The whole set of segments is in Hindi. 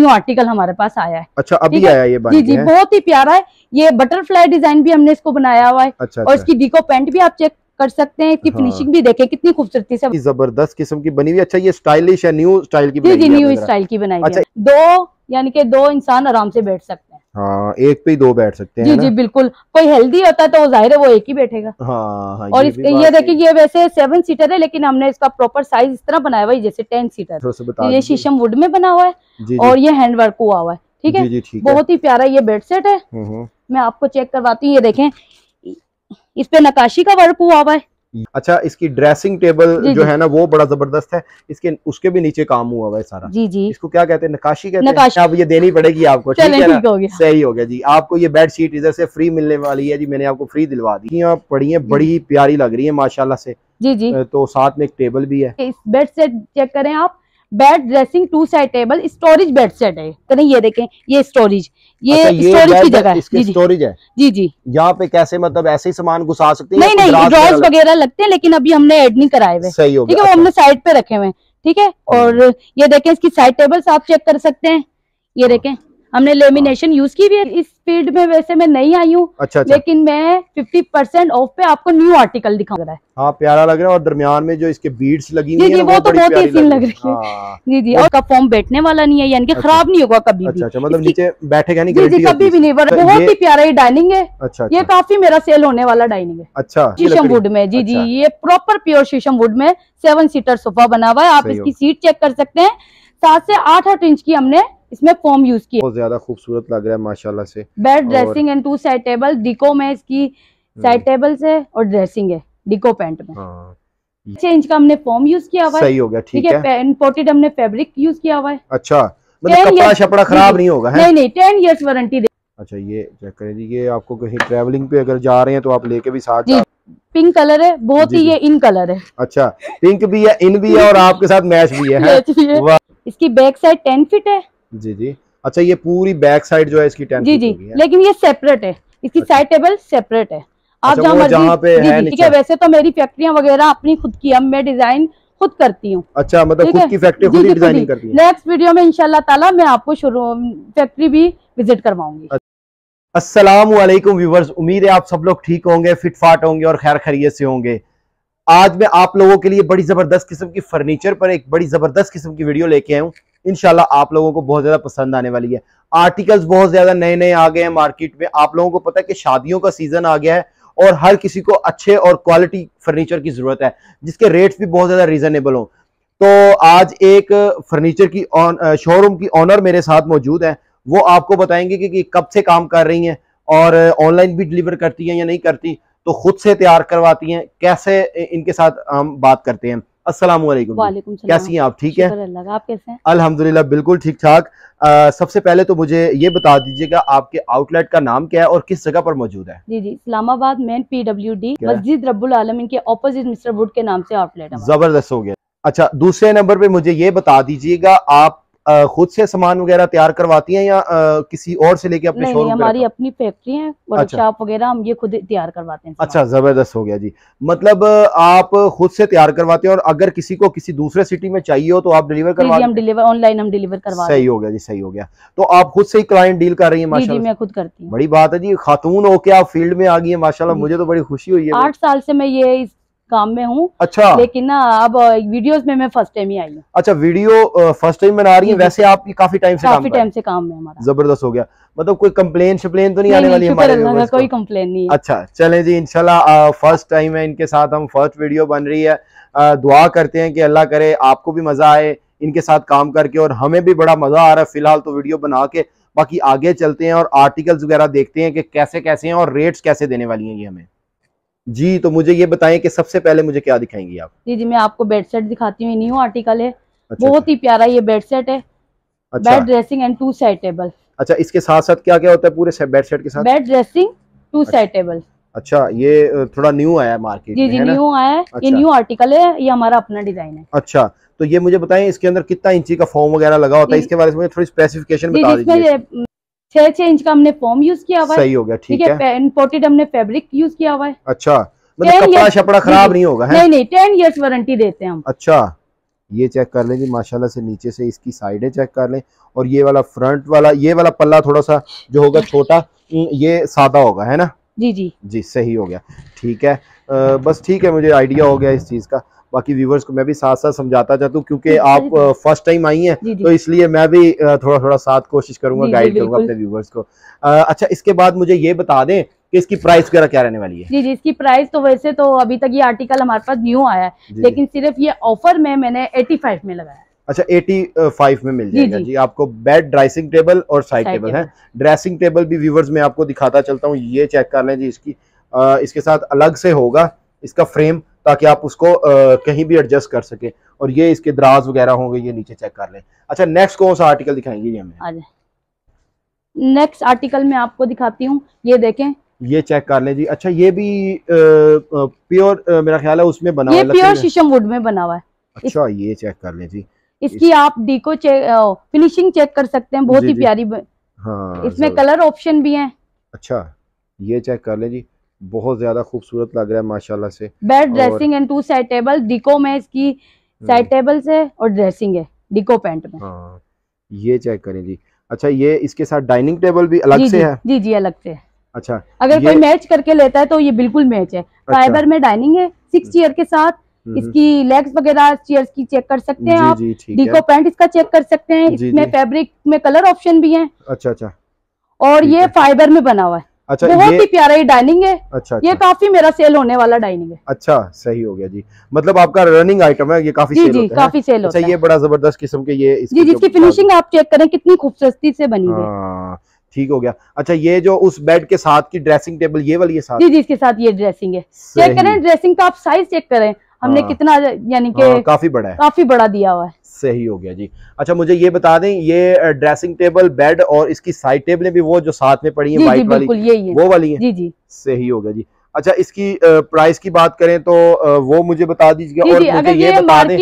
न्यू आर्टिकल हमारे पास आया है अच्छा अभी आया ये जी जी बहुत ही प्यारा है ये बटरफ्लाई डिजाइन भी हमने इसको बनाया हुआ है अच्छा, अच्छा। और इसकी डिको पेंट भी आप चेक कर सकते हैं इसकी हाँ। फिनिशिंग भी देखें कितनी खूबसूरती से जबरदस्त किस्म की बनी हुई अच्छा ये स्टाइलिश है न्यू स्टाइल की जी जी न्यू स्टाइल की बनाई अच्छा, दो यानी के दो इंसान आराम से बैठ सकते हाँ एक पे ही दो बैठ सकते हैं जी जी बिल्कुल कोई हेल्दी होता तो जाहिर है वो एक ही बैठेगा हाँ, हाँ, और ये, ये देखिए ये वैसे सेवन सीटर है लेकिन हमने इसका प्रॉपर साइज इस तरह बनाया हुआ है जैसे टेन सीटर तो ये शीशम वुड में बना हुआ है और ये हैंडवर्क हुआ हुआ है ठीक है बहुत ही प्यारा ये बेड सेट है हम्म, हम्म। मैं आपको चेक करवाती हूँ ये देखे इस पे नकाशी का वर्क हुआ हुआ है अच्छा इसकी ड्रेसिंग टेबल जी, जो जी, है ना वो बड़ा जबरदस्त है इसके उसके भी नीचे काम हुआ हुआ है सारा जी जी इसको क्या कहते हैं नकाशी कहते हैं अब ये देनी पड़ेगी आपको ठीक है ना हो गया। सही हो गया जी आपको ये बेड शीट इधर से फ्री मिलने वाली है जी मैंने आपको फ्री दिलवा दी यहाँ पड़ी है बड़ी प्यारी लग रही है माशाला से जी जी तो साथ में एक टेबल भी है बेड सेट चेक करें आप bed dressing two side table storage bed set है तो नहीं ये देखें ये स्टोरेज ये अच्छा, स्टोरेज की जगह है स्टोरेज है जी जी यहाँ पे कैसे मतलब ऐसे ही सामान घुसा सकते हैं नहीं नहीं ड्रॉज वगैरह लगते हैं लेकिन अभी हमने एड नहीं कराए हुए सही ठीक है वो हमने अच्छा। साइड पे रखे हुए ठीक है और हम्म। ये देखें इसकी साइड टेबल्स आप चेक कर सकते हैं ये देखें हमने लेमिनेशन यूज की भी है इस फील्ड में वैसे मैं नहीं आई हूँ अच्छा, अच्छा लेकिन मैं 50 परसेंट ऑफ पे आपको न्यू आर्टिकल दिखा रहा है हाँ प्यारा लग रहा है और दरमियान में जो इसके बीड्स लगी जी जी वो तो बहुत ही लग रही है हाँ। जी जी और फॉर्म बैठने वाला नहीं है यानी कि अच्छा। खराब नहीं होगा कभी अच्छा, अच्छा, मतलब नीचे बैठेगा नहीं जी कभी भी नहीं बहुत ही प्यारा ये डाइनिंग है अच्छा ये काफी मेरा सेल होने वाला डाइनिंग है अच्छा शीशम वुड में जी जी ये प्रॉपर प्योर शीशम वुड में सेवन सीटर सोफा बना हुआ है आप इसकी सीट चेक कर सकते हैं सात से आठ आठ इंच की हमने इसमें फोम यूज किया बहुत ज्यादा खूबसूरत लग रहा है माशाल्लाह से bed dressing and two side table duco में इसकी साइड हम्म। टेबल्स है और ड्रेसिंग है डिको पैंट में हाँ। छह इंच का हमने फॉर्म यूज किया हुआ सही हो गया ठीक है इम्पोर्टेड हमने फेब्रिक यूज किया हुआ है अच्छा मतलब कपड़ा खराब नहीं होगा नहीं नहीं टेन ईयर्स वारंटी दे अच्छा ये चेक करें जी ये आपको कहीं ट्रैवलिंग पे अगर जा रहे हैं तो आप लेके भी साथ जी पिंक कलर है बहुत ही ये इन कलर है अच्छा पिंक भी है इन भी है और आपके साथ मैच भी है, है। इसकी बैक साइड टेन फिट है जी जी अच्छा ये पूरी बैक साइड जो है इसकी टेंट जी जी लेकिन ये सेपरेट है इसकी साइड टेबल सेपरेट है आप अच्छा, जहाँ पे ठीक है वैसे तो मेरी फैक्ट्रियाँ वगैरह अपनी खुद की अब मैं डिजाइन खुद करती हूँ अच्छा मतलब खुद की फैक्ट्री खुद ही डिजाइनिंग करती है नेक्स्ट वीडियो में इंशाल्लाह ताला मैं आपको शुरू फैक्ट्री भी विजिट करवाऊंगी अस्सलाम वालेकुम व्यूवर्स उम्मीद है आप सब लोग ठीक होंगे फिट फाट होंगे और खैर खैरियत से होंगे आज मैं आप लोगों के लिए बड़ी ज़बरदस्त किस्म की फर्नीचर पर एक बड़ी ज़बरदस्त किस्म की वीडियो लेके आया हूँ इनशाला आप लोगों को बहुत ज्यादा पसंद आने वाली है आर्टिकल्स बहुत ज्यादा नए नए आ गए हैं मार्केट में आप लोगों को पता है कि शादियों का सीजन आ गया है और हर किसी को अच्छे और क्वालिटी फर्नीचर की जरूरत है जिसके रेट्स भी बहुत ज्यादा रीजनेबल हो तो आज एक फर्नीचर की शोरूम की ऑनर मेरे साथ मौजूद है वो आपको बताएंगे कि, कि कब से काम कर रही हैं और ऑनलाइन भी डिलीवर करती हैं या नहीं करती तो खुद से तैयार करवाती हैं कैसे इनके साथ हम बात करते हैं अस्सलाम कैसी हैं आप ठीक है अल्हम्दुलिल्लाह बिल्कुल ठीक ठाक सबसे पहले तो मुझे ये बता दीजिएगा आपके आउटलेट का नाम क्या है और किस जगह पर मौजूद है जी जी इस्लामाबाद मेन डी मस्जिद रबुल आलम के ऑपोजिट मिस्टर वुड के नाम से आउटलेट जबरदस्त हो गया अच्छा दूसरे नंबर पे मुझे ये बता दीजिएगा आप खुद से सामान वगैरह तैयार करवाती हैं या आ, किसी और से लेके अपने शोरूम हमारी अपनी फैक्ट्री है वर्कशॉप अच्छा। वगैरह हम ये खुद तैयार करवाते हैं अच्छा जबरदस्त हो गया जी मतलब आप खुद से तैयार करवाते हैं और अगर किसी को किसी दूसरे सिटी में चाहिए हो तो आप डिलीवर करवा ऑनलाइन हम डिलीवर करवा सही हो गया जी सही हो गया तो आप खुद से ही क्लाइंट डील कर रही है मैं खुद करती हूँ बड़ी बात है जी खातून होके आप फील्ड में आ गई है माशाला मुझे तो बड़ी खुशी हुई है आठ साल से मैं ये काम में हूँ अच्छा लेकिन ना अब वीडियोस में मैं फर्स्ट टाइम ही आई हूँ अच्छा वीडियो फर्स्ट टाइम बना रही है वैसे आप काफी टाइम से काफी टाइम से काम में हमारा जबरदस्त हो गया मतलब कोई कम्प्लेन शम्प्लेन तो नहीं, नहीं आने वाली हमारे कोई कम्प्लेन नहीं अच्छा चले जी इनशाला फर्स्ट टाइम है इनके साथ हम फर्स्ट वीडियो बन रही है दुआ करते हैं कि अल्लाह करे आपको भी मजा आए इनके साथ काम करके और हमें भी बड़ा मजा आ रहा है फिलहाल तो वीडियो बना के बाकी आगे चलते हैं और आर्टिकल्स वगैरह देखते हैं कि कैसे कैसे हैं और रेट्स कैसे देने वाली हैं ये हमें जी तो मुझे ये बताएं कि सबसे पहले मुझे क्या दिखाएंगी आप जी जी मैं आपको बेड सेट दिखाती हूँ न्यू आर्टिकल है अच्छा, अच्छा, बहुत ही प्यारा ये बेड सेट है अच्छा, bed dressing and two set table अच्छा इसके साथ साथ क्या क्या होता है पूरे बेड सेट के साथ bed dressing two set table अच्छा ये थोड़ा न्यू आया मार्केट जी जी न्यू आया है ये न्यू अच्छा। आर्टिकल है ये हमारा अपना डिजाइन है अच्छा तो ये मुझे बताएं इसके अंदर कितना इंची का फॉर्म वगैरह लगा होता है इसके बारे में थोड़ी स्पेसिफिकेशन बता दीजिए छह छह इंच का हमने फॉर्म यूज किया हुआ सही हो गया ठीक है इम्पोर्टेड हमने फेब्रिक यूज किया हुआ है अच्छा मतलब कपड़ा खराब नहीं होगा नहीं नहीं टेन ईयर्स वारंटी देते हैं हम अच्छा ये चेक कर लें जी माशाल्लाह से नीचे से इसकी साइडें चेक कर लें और ये वाला फ्रंट वाला ये वाला पल्ला थोड़ा सा जो होगा छोटा ये सादा होगा है ना जी जी जी सही हो गया ठीक है आ, बस ठीक है मुझे आइडिया हो गया इस चीज़ का बाकी व्यूवर्स को मैं भी साथ साथ समझाता चाहता हूँ क्योंकि आप फर्स्ट टाइम आई हैं तो इसलिए मैं भी थोड़ा थोड़ा साथ कोशिश करूंगा गाइड करूंगा अपने व्यूवर्स को अच्छा इसके बाद मुझे ये बता दें कि इसकी प्राइस वगैरह क्या रहने वाली है जी जी इसकी प्राइस तो वैसे तो अभी तक ये आर्टिकल हमारे पास न्यू आया है लेकिन सिर्फ ये ऑफर में मैंने 85 में लगाया अच्छा 85 में मिल जाएगा जी, जी, जी आपको बेड ड्रेसिंग टेबल और साइड टेबल है ड्रेसिंग टेबल भी व्यूवर्स में आपको दिखाता चलता हूँ ये चेक कर लें जी इसकी आ, इसके साथ अलग से होगा इसका फ्रेम ताकि आप उसको आ, कहीं भी एडजस्ट कर सके और ये इसके दराज वगैरह होंगे ये नीचे चेक कर लें अच्छा नेक्स्ट कौन सा आर्टिकल दिखाएंगे ये हमें नेक्स्ट आर्टिकल में आपको दिखाती हूँ ये देखें ये चेक कर लें जी अच्छा ये भी प्योर मेरा ख्याल है उसमें बना प्योर शीशम वुड में बना हुआ है अच्छा ये चेक कर लें जी इसकी इस... आप डीको चेक फिनिशिंग चेक कर सकते हैं बहुत ही प्यारी हाँ इसमें कलर ऑप्शन भी है अच्छा ये चेक कर लें जी बहुत ज्यादा खूबसूरत लग रहा है माशाल्लाह से bed dressing and two side table duco में इसकी साइड हम्म। टेबल से और ड्रेसिंग है डिको पैंट में हाँ, ये चेक करें जी अच्छा ये इसके साथ डाइनिंग टेबल भी अलग जी, से जी, है जी जी अलग से है अच्छा अगर कोई मैच करके लेता है तो ये बिल्कुल मैच है फाइबर अच्छा। में डाइनिंग है सिक्स हम्म। चेयर के साथ हम्म। इसकी लेग्स वगैरह चेयर्स की चेक कर सकते हैं आप डिको पैंट इसका चेक कर सकते हैं इसमें फैब्रिक में कलर ऑप्शन भी है अच्छा अच्छा और ये फाइबर में बना हुआ है अच्छा बहुत ही प्यारा ये डाइनिंग है अच्छा, अच्छा ये काफी मेरा सेल होने वाला डाइनिंग है अच्छा सही हो गया जी मतलब आपका रनिंग आइटम है ये काफी जी सेल जी होता काफी है? सेल अच्छा, होता ये है बड़ा जबरदस्त किस्म के ये जी जिसकी फिनिशिंग आप चेक करें कितनी खूबसूरती से बनी है हाँ, ठीक हो गया अच्छा ये जो उस बेड के साथ की ड्रेसिंग टेबल ये वाली है साथ जी जी इसके साथ ये ड्रेसिंग है चेक करें ड्रेसिंग का आप साइज चेक करें हमने आ, हाँ। कितना यानी के आ, हाँ, काफी बड़ा है काफी बड़ा दिया हुआ है सही हो गया जी अच्छा मुझे ये बता दें ये ड्रेसिंग टेबल बेड और इसकी साइड टेबलें भी वो जो साथ में पड़ी है वाइट वाली यही वो वाली है जी जी सही हो गया जी अच्छा इसकी प्राइस की बात करें तो वो मुझे बता दीजिए और मुझे ये बता दें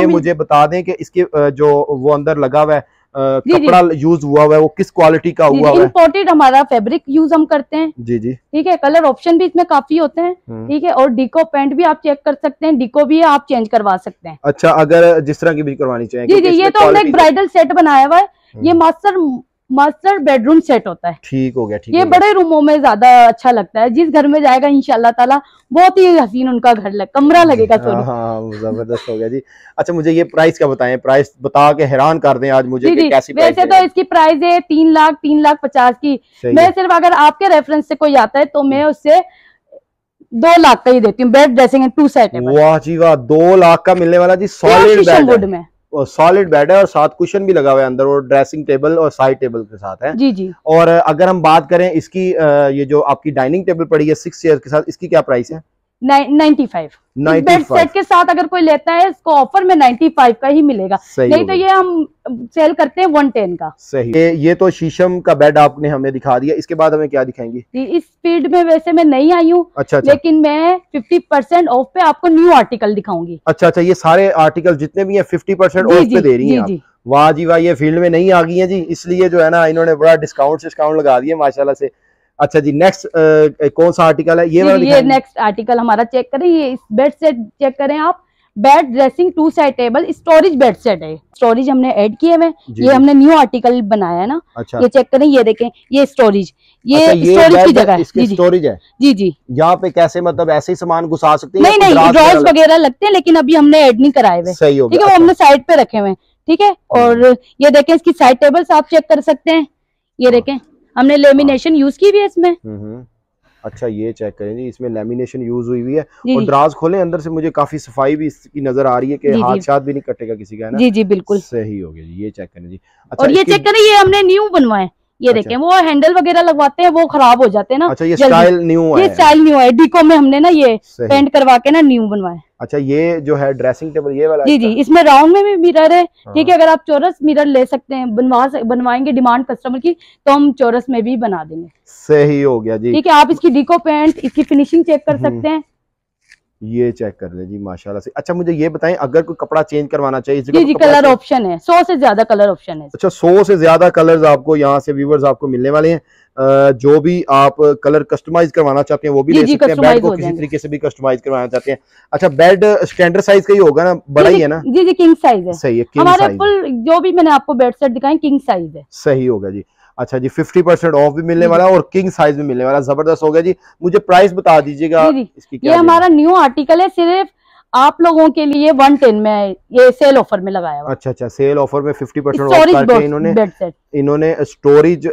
ये मुझे बता दें कि इसके जो वो अंदर लगा हुआ है कपड़ा यूज हुआ हुआ है वो किस क्वालिटी का हुआ हुआ है इम्पोर्टेड हमारा फैब्रिक यूज हम करते हैं जी जी ठीक है कलर ऑप्शन भी इसमें काफी होते हैं हम्म। ठीक है और डिको पेंट भी आप चेक कर सकते हैं डिको भी आप चेंज करवा सकते हैं अच्छा अगर जिस तरह की भी करवानी चाहिए जी जी ये तो हमने एक ब्राइडल सेट बनाया हुआ है हम्म। ये मास्टर मास्टर बेडरूम सेट होता है ठीक हो गया ठीक ये बड़े रूमों में ज्यादा अच्छा लगता है जिस घर में जाएगा इनशाला ताला बहुत ही हसीन उनका घर लग कमरा लगेगा हाँ, हाँ जबरदस्त हो गया जी अच्छा मुझे ये प्राइस का बताएं प्राइस बता के हैरान कर दें आज मुझे जी, कैसी वैसे तो इसकी प्राइस है तीन लाख तीन लाख पचास की मैं सिर्फ अगर आपके रेफरेंस से कोई आता है तो मैं हम्म। उससे दो लाख का ही देती हूँ बेड ड्रेसिंग टू सेट वाह जी वाह दो लाख का मिलने वाला जी सॉलिड में सॉलिड बेड है और साथ कुशन भी लगा हुआ है अंदर और ड्रेसिंग टेबल और साइड टेबल के साथ है जी जी और अगर हम बात करें इसकी ये जो आपकी डाइनिंग टेबल पड़ी है सिक्स चेयर के साथ इसकी क्या प्राइस है नाइन्टी सेट के साथ अगर कोई लेता है इसको ऑफर में नाइन्टी फाइव का ही मिलेगा नहीं तो ये हम सेल करते हैं वन टेन का सही ये, ये तो शीशम का बेड आपने हमें दिखा दिया इसके बाद हमें क्या दिखाएंगे इस फील्ड में वैसे मैं नहीं आई हूँ अच्छा, अच्छा लेकिन मैं फिफ्टी परसेंट ऑफ पे आपको न्यू आर्टिकल दिखाऊंगी अच्छा अच्छा ये सारे आर्टिकल जितने भी है फिफ्टी परसेंट ऑफ पे दे रही है वाह जी वाह ये फील्ड में नहीं आ गई है जी इसलिए जो है ना इन्होंने बड़ा डिस्काउंट डिस्काउंट लगा दिया माशाला से अच्छा जी नेक्स्ट कौन सा आर्टिकल है ये ये नेक्स्ट आर्टिकल हमारा चेक करें ये इस बेड सेट चेक करें आप bed dressing two side table storage bed set है स्टोरेज हमने ऐड किए हुए ये हमने न्यू आर्टिकल बनाया है ना अच्छा। ये चेक करें ये देखें ये स्टोरेज ये अच्छा, स्टोरेज की जगह स्टोरेज है जी जी यहाँ पे कैसे मतलब ऐसे ही सामान घुसा सकते हैं नहीं नहीं ड्रॉज वगैरह लगते हैं लेकिन अभी हमने एड नहीं कराए हुए ठीक है वो अच्छा। हमने साइड पे रखे हुए ठीक है और हम्म। ये देखें इसकी साइड टेबल्स आप चेक कर सकते हैं ये हाँ। देखें हमने लेमिनेशन हाँ। यूज की हुई है इसमें हम्म, हम्म। अच्छा ये चेक करें जी इसमें लेमिनेशन यूज हुई हुई है और द्राज खोले अंदर से मुझे काफी सफाई भी इसकी नजर आ रही है कि हाथ शाथ भी नहीं कटेगा किसी का ना जी जी बिल्कुल सही हो गया जी ये चेक करें जी अच्छा और ये चेक करें ये हमने न्यू बनवाए ये अच्छा। देखें वो हैंडल वगैरह लगवाते हैं वो खराब हो जाते हैं ना अच्छा ये स्टाइल न्यू ये स्टाइल न्यू है डीको में हमने ना ये पेंट करवा के ना न्यू बनवाया अच्छा ये जो है ड्रेसिंग टेबल ये वाला जी अच्छा। जी इसमें राउंड में भी मिरर है हाँ। ठीक है अगर आप चौरस मिरर ले सकते हैं बनवा बनवाएंगे डिमांड कस्टमर की तो हम चौरस में भी बना देंगे सही हो गया जी ठीक है आप इसकी डीको पेंट इसकी फिनिशिंग चेक कर हम्म। सकते हैं ये चेक कर ले जी माशाल्लाह से अच्छा मुझे ये बताएं अगर कोई कपड़ा चेंज करवाना चाहिए जी तो जी कलर ऑप्शन है सौ से ज्यादा कलर ऑप्शन है अच्छा सौ से ज्यादा कलर्स आपको यहाँ से व्यूवर्स आपको मिलने वाले हैं जो भी आप कलर कस्टमाइज करवाना चाहते हैं वो भी जी ले जी सकते हैं बेड को किसी तरीके से भी कस्टमाइज करवाना चाहते हैं अच्छा बेड स्टैंडर्ड साइज का ही होगा ना बड़ा ही है ना जी जी किंग साइज है सही है जो भी मैंने आपको बेड सेट दिखाई किंग साइज है सही होगा जी अच्छा जी फिफ्टी परसेंट ऑफ भी मिलने वाला और किंग साइज भी मिलने वाला जबरदस्त हो गया जी मुझे प्राइस बता दीजिएगा ये हमारा न्यू आर्टिकल है सिर्फ आप लोगों के लिए वन टेन में ये सेल ऑफर में लगाया हुआ अच्छा अच्छा सेल ऑफर में फिफ्टी परसेंट ऑफ करके इन्होंने इन्होंने स्टोरेज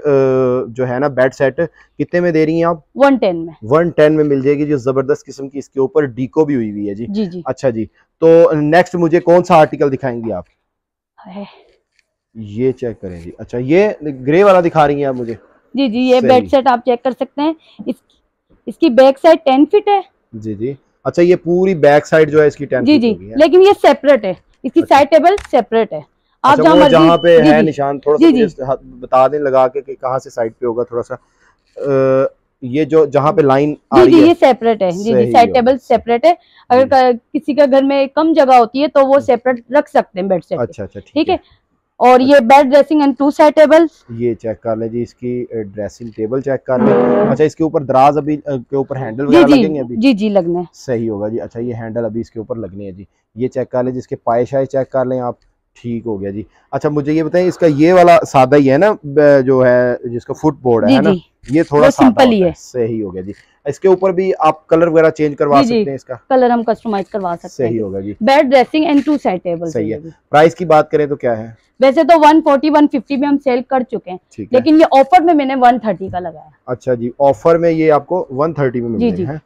जो है ना बेड सेट कितने में दे रही हैं आप वन टेन में वन टेन में मिल जाएगी जो जबरदस्त किस्म की इसके ऊपर डीको भी हुई हुई है जी जी जी अच्छा जी तो नेक्स्ट मुझे कौन सा आर्टिकल दिखाएंगी आप ये चेक करें जी अच्छा ये ग्रे वाला दिखा रही है आप मुझे जी जी ये बेड सेट आप चेक कर सकते हैं इस, इसकी बैक साइड टेन फिट है जी जी अच्छा ये पूरी बैक साइड जो है इसकी टेन जी जी लेकिन ये सेपरेट है इसकी साइड टेबल सेपरेट है आप अच्छा, जहाँ जहाँ पे है निशान थोड़ा जी सा बता दें लगा के कि कहाँ से साइड पे होगा थोड़ा सा ये जो जहाँ पे लाइन जी जी ये सेपरेट है जी जी साइड टेबल सेपरेट है अगर किसी का घर में कम जगह होती है तो वो सेपरेट रख सकते हैं बेड से अच्छा अच्छा ठीक है और ये bed dressing and two set table ये चेक कर ले जी इसकी ड्रेसिंग टेबल चेक कर ले अच्छा इसके ऊपर दराज अभी के ऊपर हैंडल जी, लगेंगे अभी जी जी लगने सही होगा जी अच्छा ये हैंडल अभी इसके ऊपर लगने हैं जी ये चेक कर ले जिसके पाए शाए चेक कर लें आप ठीक हो गया जी अच्छा मुझे ये बताएं इसका ये वाला सादा ही है ना जो है जिसका फुट बोर्ड है ना ये थोड़ा सिंपल ही है सही हो गया जी इसके ऊपर भी आप कलर वगैरह चेंज करवा सकते हैं इसका कलर हम कस्टमाइज करवा सकते हैं सही हो गया जी bed dressing and two set table सही है प्राइस की बात करें तो क्या है वैसे तो 140 150 में हम सेल कर चुके हैं लेकिन ये ऑफर में मैंने 130 का लगाया अच्छा जी ऑफर में ये आपको 130 में मिल है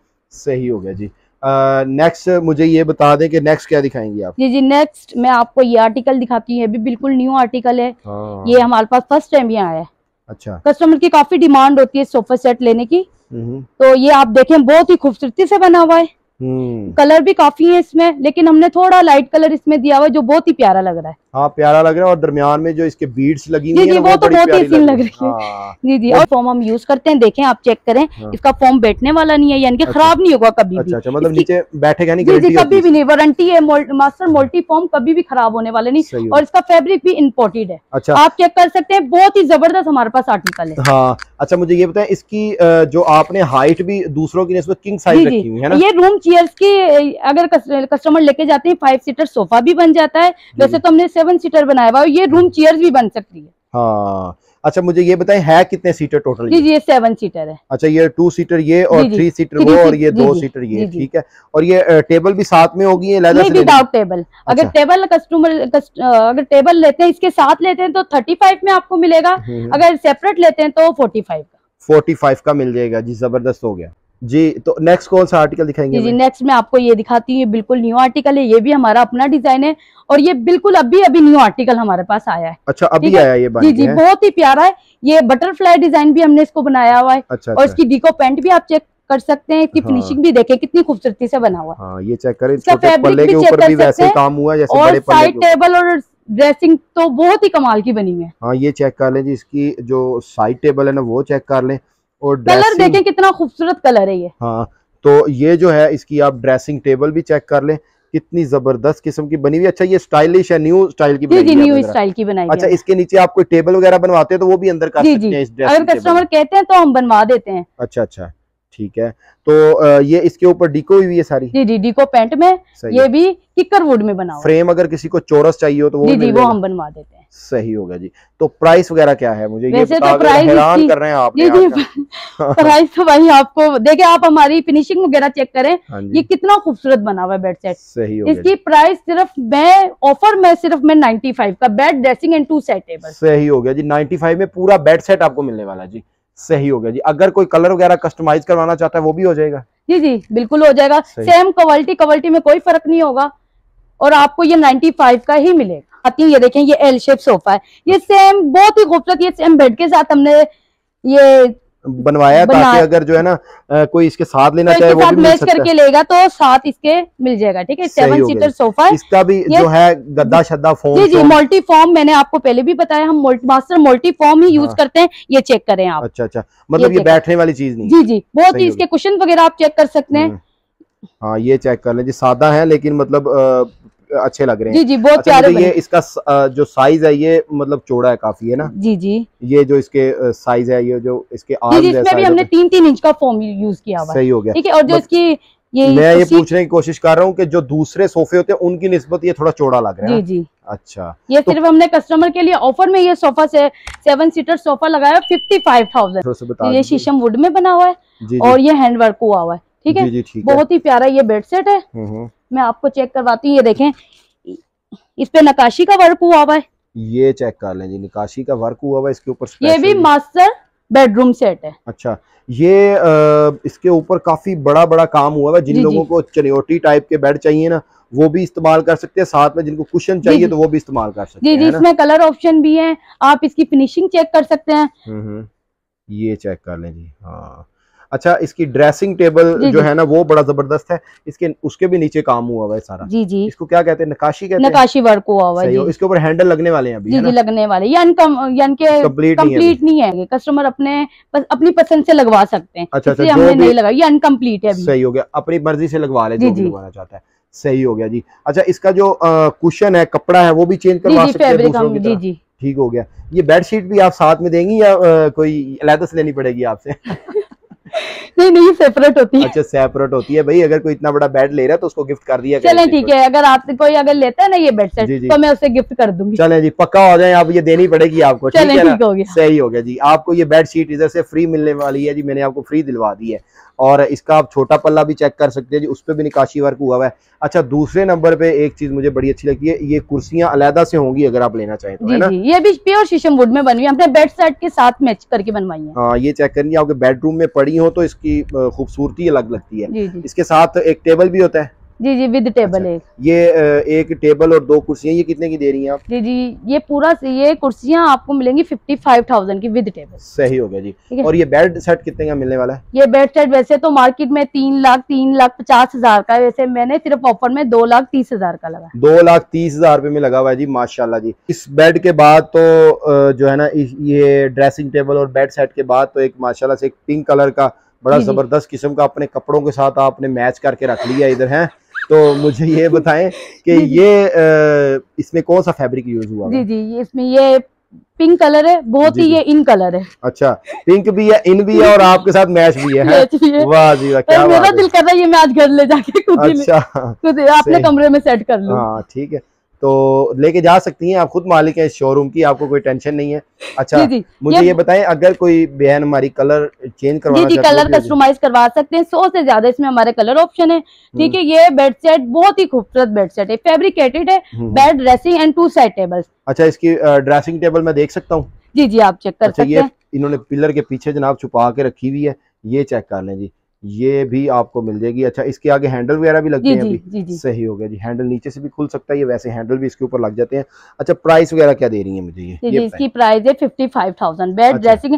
सही हो गया जी नेक्स्ट मुझे ये बता दें कि नेक्स्ट क्या दिखाएंगी आप जी जी नेक्स्ट मैं आपको ये आर्टिकल दिखाती हूँ ये भी बिल्कुल न्यू आर्टिकल है हाँ। ये हमारे पास फर्स्ट टाइम यहाँ आया है अच्छा कस्टमर की काफी डिमांड होती है सोफा सेट लेने की हम्म। तो ये आप देखें बहुत ही खूबसूरती से बना हुआ है हम्म। कलर भी काफी है इसमें लेकिन हमने थोड़ा लाइट कलर इसमें दिया हुआ जो बहुत ही प्यारा लग रहा है हाँ प्यारा लग रहा है और दरमियान में जो इसके बीड्स लगी जी जी वो, तो बहुत ही सीन लग रही है हाँ। जी जी और फॉर्म हम यूज करते हैं देखें आप चेक करें हाँ। इसका फॉर्म बैठने वाला नहीं है यानी कि अच्छा। खराब नहीं होगा कभी भी अच्छा, अच्छा, मतलब नीचे बैठेगा नहीं जी कभी भी नहीं वारंटी है मास्टर मोल्टी फॉर्म कभी भी खराब होने वाला नहीं और इसका फेब्रिक भी इम्पोर्टेड है आप चेक कर सकते हैं बहुत ही जबरदस्त हमारे पास आर्टिकल है हाँ अच्छा मुझे ये बताया इसकी जो आपने हाइट भी दूसरों की किंग साइज रखी हुई है ना ये रूम चेयर्स के अगर कस्टमर लेके जाते हैं फाइव सीटर सोफा भी बन जाता है हम्म। वैसे तो हमने सेवन सीटर बनाया हुआ है ये रूम चेयर्स भी बन सकती है हाँ अच्छा मुझे ये बताएं है कितने सीटर टोटल जी ये सेवन सीटर है अच्छा ये टू सीटर ये और थ्री सीटर वो और ये दो सीटर ये ठीक है और ये टेबल भी साथ में होगी ये विदाउट टेबल अगर टेबल कस्टमर कस्ट, अगर टेबल लेते हैं इसके साथ लेते हैं तो थर्टी फाइव में आपको मिलेगा हम्म, हम्म। अगर सेपरेट लेते हैं तो फोर्टी फाइव का फोर्टी फाइव का मिल जाएगा जी जबरदस्त हो गया जी तो नेक्स्ट कौन सा आर्टिकल दिखाएंगे जी नेक्स्ट में आपको ये दिखाती हूँ ये बिल्कुल न्यू आर्टिकल है ये भी हमारा अपना डिजाइन है और ये बिल्कुल अभी अभी न्यू आर्टिकल हमारे पास आया है अच्छा अभी आया ये जी जी बहुत ही प्यारा है ये बटरफ्लाई डिजाइन भी हमने इसको बनाया हुआ है अच्छा, और अच्छा। इसकी डीको पेंट भी आप चेक कर सकते हैं इसकी फिनिशिंग हाँ। भी देखे कितनी खूबसूरती से बना हुआ हाँ, ये चेक कर और ड्रेसिंग तो बहुत ही कमाल की बनी है हाँ ये चेक कर लें जी इसकी जो साइड टेबल है ना वो चेक कर लें और कलर देखें कितना खूबसूरत कलर है ये हाँ तो ये जो है इसकी आप ड्रेसिंग टेबल भी चेक कर लें कितनी जबरदस्त किस्म की बनी हुई अच्छा ये स्टाइलिश है न्यू स्टाइल की जी न्यू स्टाइल की बनाई अच्छा इसके नीचे आप कोई टेबल वगैरह बनवाते हैं तो वो भी अंदर कर अगर कस्टमर कहते हैं तो हम बनवा देते हैं अच्छा अच्छा ठीक है तो ये इसके ऊपर डिको हुई है सारी जी जी डिको पेंट में ये भी किकर वुड में बना फ्रेम अगर किसी को चोरस चाहिए हो तो वो जी जी वो हम बनवा देते हैं सही होगा जी तो प्राइस वगैरह क्या है मुझे वैसे ये तो प्राइस हैरान कर रहे हैं आप जी जी प्राइस तो भाई आपको देखे आप हमारी फिनिशिंग वगैरह चेक करें हाँ ये कितना खूबसूरत बना हुआ है बेड सेट सही होगा इसकी प्राइस सिर्फ मैं ऑफर में सिर्फ मैं 95 का bed dressing and two set सही हो गया जी नाइन्टी में पूरा बेड सेट आपको मिलने वाला जी सही हो गया जी अगर कोई कलर वगैरह कस्टमाइज करवाना चाहता है वो भी हो जाएगा जी जी बिल्कुल हो जाएगा सेम क्वालिटी क्वालिटी में कोई फर्क नहीं होगा और आपको ये नाइन्टी का ही मिलेगा दिखाती हूँ ये देखें ये एल शेप सोफा है ये सेम बहुत ही खूबसूरत ये सेम बेड के साथ हमने ये बनवाया बना... ताकि अगर जो है ना कोई इसके साथ लेना चाहे वो भी मिल करके लेगा तो साथ इसके मिल जाएगा ठीक है सेवन सीटर सोफा इसका भी जो है गद्दा शद्दा फॉर्म जी जी मल्टी फॉर्म मैंने आपको पहले भी बताया हम मास्टर मल्टी फॉर्म ही यूज हाँ। करते हैं ये चेक करें आप अच्छा अच्छा मतलब ये बैठने वाली चीज नहीं जी जी बहुत ही इसके क्वेश्चन वगैरह आप चेक कर सकते हैं हम्म। हाँ ये चेक कर लें जी सादा है लेकिन मतलब अच्छे लग रहे हैं जी जी बहुत अच्छा, प्यारे ये इसका जो साइज है ये मतलब चौड़ा है काफी है ना जी जी ये जो इसके साइज है ये जो इसके जी जी इसमें भी हमने तीन तीन इंच का फॉर्म यूज किया हुआ सही हो गया ठीक है और जो इसकी ये मैं ये पूछने की कोशिश कर रहा हूँ कि जो दूसरे सोफे होते हैं उनकी निस्बत ये थोड़ा चौड़ा लग रहा है जी जी अच्छा ये तो, सिर्फ हमने कस्टमर के लिए ऑफर में ये सोफा से सेवन सीटर सोफा लगाया फिफ्टी फाइव थाउजेंड ये शीशम वुड में बना हुआ है और ये हैंडवर्क हुआ हुआ है ठीक है बहुत ही प्यारा ये बेड सेट है हम्म, हम्म। मैं आपको चेक करवाती हूँ ये देखें इस पे नकाशी का वर्क हुआ हुआ है ये चेक कर लें जी नकाशी का वर्क हुआ हुआ इसके ऊपर ये भी मास्टर बेडरूम सेट है अच्छा ये आ, इसके ऊपर काफी बड़ा बड़ा काम हुआ है जिन लोगों को चनियोटी टाइप के बेड चाहिए ना वो भी इस्तेमाल कर सकते हैं साथ में जिनको कुशन चाहिए तो वो भी इस्तेमाल कर सकते हैं इसमें कलर ऑप्शन भी है आप इसकी फिनिशिंग चेक कर सकते हैं हम्म, ये चेक कर लें जी हाँ अच्छा इसकी ड्रेसिंग टेबल जो है ना वो बड़ा जबरदस्त है इसके उसके भी नीचे काम हुआ हुआ है सारा जी जी इसको क्या कहते हैं नकाशी कहते हैं नकाशी वर्क हुआ हुआ है इसके ऊपर हैंडल लगने वाले हैं अभी जी जी लगने वाले यानी कंप्लीट नहीं है कस्टमर अपने अपनी पसंद से लगवा सकते हैं अच्छा अच्छा हमने नहीं लगा ये अनकम्प्लीट है सही हो गया अपनी मर्जी से लगवा ले जो लगवाना चाहता है सही हो गया जी अच्छा इसका जो क्वेश्चन है कपड़ा है वो भी चेंज करवा सकते हैं जी जी ठीक हो गया ये बेडशीट भी आप साथ में देंगी या आ, कोई अलहदा लेनी पड़ेगी आपसे नहीं नहीं सेपरेट होती है अच्छा सेपरेट होती है भाई अगर कोई इतना बड़ा बेड ले रहा है तो उसको गिफ्ट कर दिया चले ठीक है अगर आप कोई अगर लेता है ना ये बेड सेट तो मैं उसे गिफ्ट कर दूंगी चले जी पक्का हो जाए आप ये देनी पड़ेगी आपको चले ठीक हो गया सही हो गया जी आपको ये बेड शीट इधर से फ्री मिलने वाली है जी मैंने आपको फ्री दिलवा दी है और इसका आप छोटा पल्ला भी चेक कर सकते हैं जी उस पर भी निकाशी वर्क हुआ हुआ है अच्छा दूसरे नंबर पे एक चीज मुझे बड़ी अच्छी लगी है ये कुर्सियां अलहदा से होंगी अगर आप लेना चाहें तो है ना ये भी प्योर शीशम वुड में बनी हुई अपने बेड सेट के साथ मैच करके बनवाई है हाँ ये चेक करनी आपके बेडरूम में पड़ी हो तो इसकी खूबसूरती अलग लगती है इसके साथ एक टेबल भी होता है जी जी विद टेबल अच्छा, एक ये एक टेबल और दो कुर्सियाँ ये कितने की दे रही हैं आप जी जी ये पूरा ये कुर्सियाँ आपको मिलेंगी फिफ्टी फाइव थाउजेंड की विद टेबल सही हो गया जी और ये बेड सेट कितने का मिलने वाला है ये बेड सेट वैसे तो मार्केट में तीन लाख तीन लाख पचास हजार का वैसे मैंने सिर्फ ऑफर में दो लाख तीस हजार का लगा दो लाख तीस हजार रूपए में लगा हुआ है जी माशाला जी इस बेड के बाद तो जो है ना ये ड्रेसिंग टेबल और बेड सेट के बाद तो एक माशाला से एक पिंक कलर का बड़ा जबरदस्त किस्म का अपने कपड़ों के साथ आपने मैच करके रख लिया इधर है तो मुझे ये बताएं कि ये इसमें कौन सा फैब्रिक यूज हुआ जी जी इसमें ये पिंक कलर है बहुत ही ये इन कलर है अच्छा पिंक भी है इन भी है और आपके साथ मैच भी है, है। वाह जी वाह क्या मेरा दिल कर रहा है ये मैं आज घर ले जाके अच्छा आपने कमरे में सेट कर लो हाँ ठीक है तो लेके जा सकती हैं आप खुद मालिक हैं इस शोरूम की आपको कोई टेंशन नहीं है अच्छा जी जी, मुझे ये, ये बताएं अगर कोई बहन हमारी कलर चेंज करवा जी जी कलर कस्टमाइज तो करवा सकते हैं सौ से ज्यादा इसमें हमारे कलर ऑप्शन है ठीक है ये बेड सेट बहुत ही खूबसूरत बेड सेट है फेब्रिकेटेड है bed dressing and two side table अच्छा इसकी ड्रेसिंग टेबल मैं देख सकता हूँ जी जी आप चेक कर अच्छा, सकते हैं इन्होंने पिलर के पीछे जनाब छुपा के रखी हुई है ये चेक कर लें जी ये भी आपको मिल जाएगी अच्छा इसके आगे हैंडल वगैरह भी लगते हैं अभी सही हो गया जी हैंडल नीचे से भी खुल सकता है ये वैसे हैंडल भी इसके ऊपर लग जाते हैं अच्छा प्राइस वगैरह क्या दे रही है मुझे ये, इसकी प्राइस है fifty five thousand bed dressing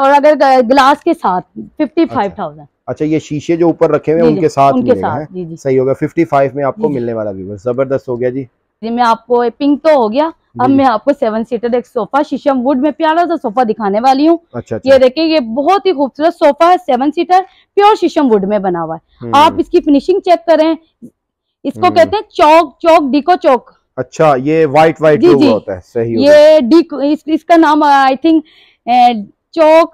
और अगर ग्लास के साथ फिफ्टी फाइव थाउजेंड अच्छा ये शीशे जो ऊपर रखे हुए उनके साथ उनके साथ है जी जी। सही होगा फिफ्टी फाइव में आपको मिलने वाला भी जबरदस्त हो गया जी में आपको पिंक तो हो गया अब मैं आपको सेवन सीटर एक सोफा शीशम वुड में प्यारा सा सोफा दिखाने वाली हूँ अच्छा, अच्छा। ये देखिए ये बहुत ही खूबसूरत सोफा है seven seater pure sheesham wood में बना हुआ है हम्म। आप इसकी फिनिशिंग चेक करें इसको हम्म। कहते हैं चौक चौक डिको चौक अच्छा ये व्हाइट व्हाइट जी, जी, होता है सही ये डी इस, इसका नाम आई थिंक चौक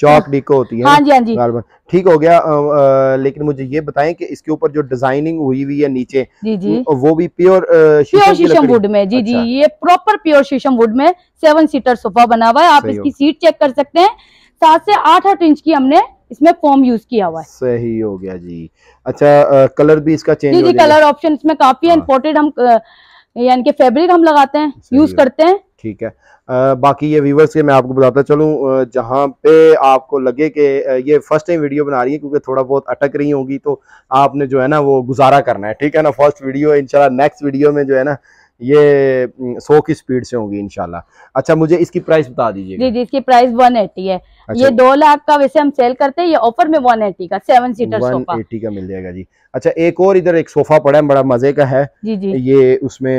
चौक डिको होती है हाँ जी हाँ जी ठीक हो गया आ, आ, लेकिन मुझे ये बताएं कि इसके ऊपर जो डिजाइनिंग हुई हुई है नीचे जी जी वो भी प्योर प्योर अच्छा। शीशम वुड में जी अच्छा। जी ये प्रॉपर प्योर शीशम वुड में सेवन सीटर सोफा बना हुआ है आप इसकी सीट चेक कर सकते हैं सात से आठ आठ इंच की हमने इसमें फॉर्म यूज किया हुआ है सही हो गया जी अच्छा कलर भी इसका चेंज जी जी कलर ऑप्शन इसमें काफी इम्पोर्टेड हाँ। हम यानी कि हम लगाते हैं यूज करते हैं ठीक है आ, बाकी ये व्यूवर्स के मैं आपको बताता चलूँ जहाँ पे आपको लगे कि ये फर्स्ट टाइम वीडियो बना रही है क्योंकि थोड़ा बहुत अटक रही होगी तो आपने जो है ना वो गुजारा करना है ठीक है ना फर्स्ट वीडियो इनशाला नेक्स्ट वीडियो में जो है ना ये सौ की स्पीड से होंगी इनशाला अच्छा मुझे इसकी प्राइस बता दीजिए जी जी इसकी प्राइस वन एट्टी है अच्छा, ये दो लाख का वैसे हम सेल करते हैं ये ऑफर में वन एट्टी का सेवन सीटर सोफा एट्टी का मिल जाएगा जी अच्छा एक और इधर एक सोफा पड़ा है बड़ा मजे का है जी जी ये उसमें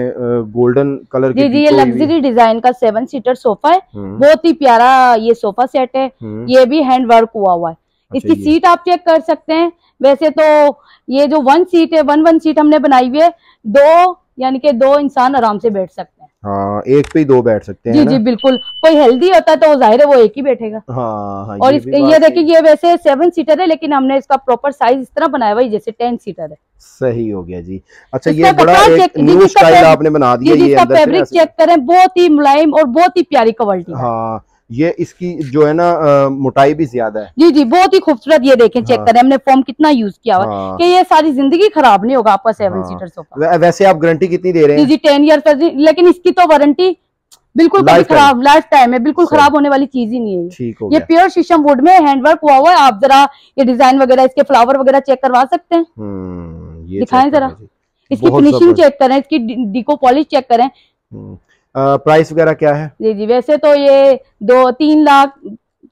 गोल्डन कलर जी जी ये लग्जरी डिजाइन का सेवन सीटर सोफा है हम्म। बहुत ही प्यारा ये सोफा सेट है हम्म। ये भी हैंड वर्क हुआ हुआ है अच्छा, इसकी सीट आप चेक कर सकते हैं वैसे तो ये जो वन सीट है वन वन सीट हमने बनाई हुई है दो यानी कि दो इंसान आराम से बैठ सकते हैं हाँ एक पे ही दो बैठ सकते हैं जी जी बिल्कुल कोई हेल्दी होता है तो वो जाहिर है वो एक ही बैठेगा हाँ, हाँ, और ये, ये देखिए ये वैसे सेवन सीटर है लेकिन हमने इसका प्रॉपर साइज इस तरह बनाया हुआ जैसे टेन सीटर है सही हो गया जी अच्छा ये बड़ा एक न्यू स्टाइल आपने बना दिया ये फैब्रिक चेक करें बहुत ही मुलायम और बहुत ही प्यारी क्वालिटी हाँ ये इसकी जो है ना मोटाई भी ज्यादा है जी जी बहुत ही खूबसूरत ये देखें हाँ। चेक करें हमने फॉर्म कितना यूज किया हुआ हाँ। कि ये सारी जिंदगी खराब नहीं होगा आपका सेवन हाँ। सीटर सोफा वैसे आप गारंटी कितनी दे रहे हैं जी जी टेन ईयर लेकिन इसकी तो वारंटी बिल्कुल खराब लास्ट टाइम है बिल्कुल खराब होने वाली चीज ही नहीं है ये प्योर शीशम वुड में हैंडवर्क हुआ हुआ है आप जरा ये डिजाइन वगैरह इसके फ्लावर वगैरह चेक करवा सकते हैं हम्म, दिखाए जरा इसकी फिनिशिंग चेक करें इसकी डीको पॉलिश चेक करें हम्म। प्राइस वगैरह क्या है जी जी वैसे तो ये दो तीन लाख